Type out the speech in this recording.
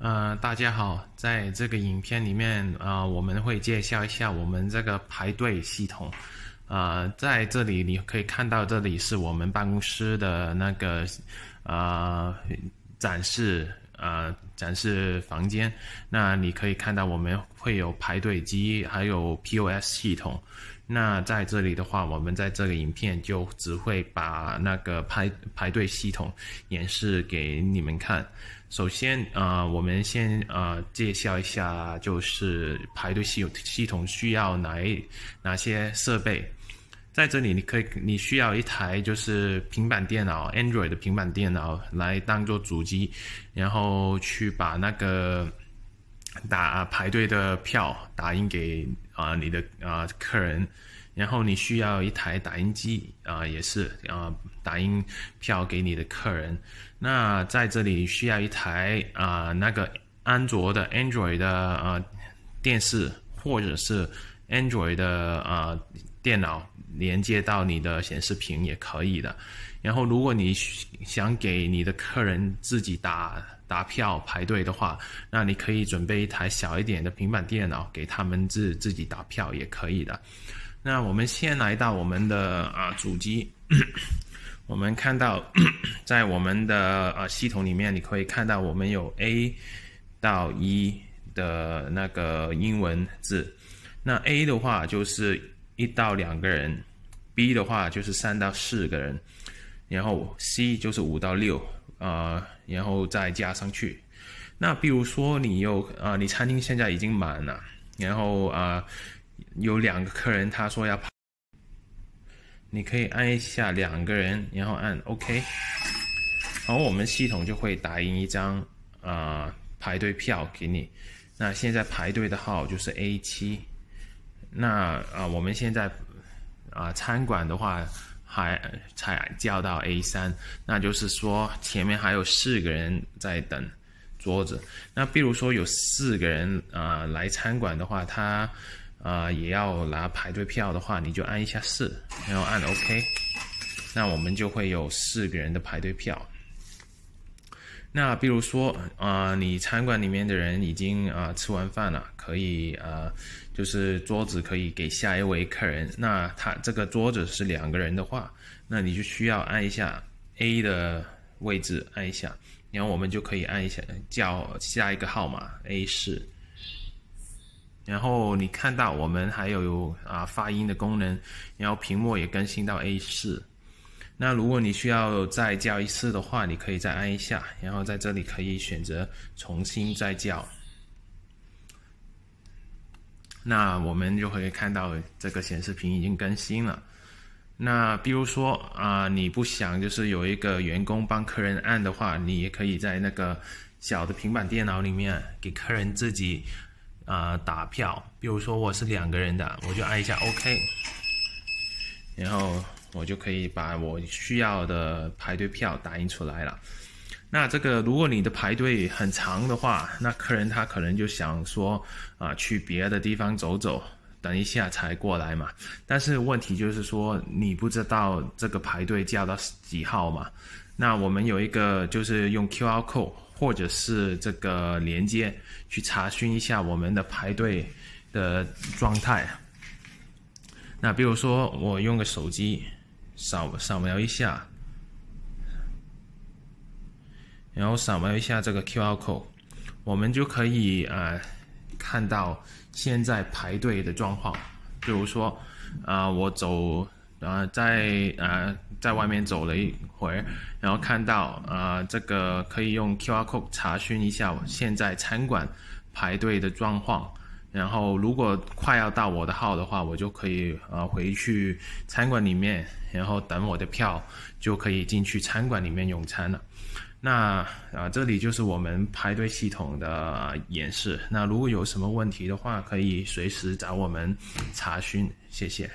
呃，大家好，在这个影片里面，啊，我们会介绍一下我们这个排队系统。啊，在这里你可以看到，这里是我们办公室的那个，啊，展示，啊，展示房间。那你可以看到，我们会有排队机，还有 POS 系统。那在这里的话，我们在这个影片就只会把那个排排队系统演示给你们看。首先，呃，我们先呃介绍一下，就是排队系系统需要哪哪些设备。在这里，你可以你需要一台就是平板电脑，Android 的平板电脑来当做主机，然后去把那个。打排队的票，打印给啊你的啊客人，然后你需要一台打印机啊也是啊打印票给你的客人。那在这里需要一台啊那个安卓的 Android 的呃电视或者是。Android 的啊电脑连接到你的显示屏也可以的，然后如果你想给你的客人自己打打票排队的话，那你可以准备一台小一点的平板电脑给他们自自己打票也可以的。那我们先来到我们的啊主机，我们看到在我们的啊系统里面，你可以看到我们有 A 到一的那个英文字。那 A 的话就是一到两个人，B 的话就是三到四个人，然后 C 就是五到六，啊，然后再加上去。那比如说你有啊，你餐厅现在已经满了，然后啊有两个客人他说要你可以按一下两个人，然后按 OK，然后我们系统就会打印一张啊排队票给你。那现在排队的号就是 A 七。那啊，我们现在啊餐馆的话还才叫到 A 三，那就是说前面还有四个人在等桌子。那比如说有四个人啊来餐馆的话，他啊也要拿排队票的话，你就按一下四，然后按 OK，那我们就会有四个人的排队票。那比如说啊，你餐馆里面的人已经啊吃完饭了，可以啊，就是桌子可以给下一位客人。那他这个桌子是两个人的话，那你就需要按一下 A 的位置，按一下，然后我们就可以按一下叫下一个号码 A 四。然后你看到我们还有啊发音的功能，然后屏幕也更新到 A 四。那如果你需要再叫一次的话，你可以再按一下，然后在这里可以选择重新再叫。那我们就会看到这个显示屏已经更新了。那比如说啊，你不想就是有一个员工帮客人按的话，你也可以在那个小的平板电脑里面给客人自己啊打票。比如说我是两个人的，我就按一下 OK，然后。我就可以把我需要的排队票打印出来了。那这个，如果你的排队很长的话，那客人他可能就想说，啊，去别的地方走走，等一下才过来嘛。但是问题就是说，你不知道这个排队叫到几号嘛。那我们有一个就是用 Q R code 或者是这个连接去查询一下我们的排队的状态。那比如说我用个手机。扫扫描一下，然后扫描一下这个 Q R code，我们就可以啊看到现在排队的状况。比如说，啊我走啊在啊在外面走了一会儿，然后看到啊这个可以用 Q R code 查询一下现在餐馆排队的状况。然后，如果快要到我的号的话，我就可以呃回去餐馆里面，然后等我的票，就可以进去餐馆里面用餐了。那啊，这里就是我们排队系统的演示。那如果有什么问题的话，可以随时找我们查询，谢谢。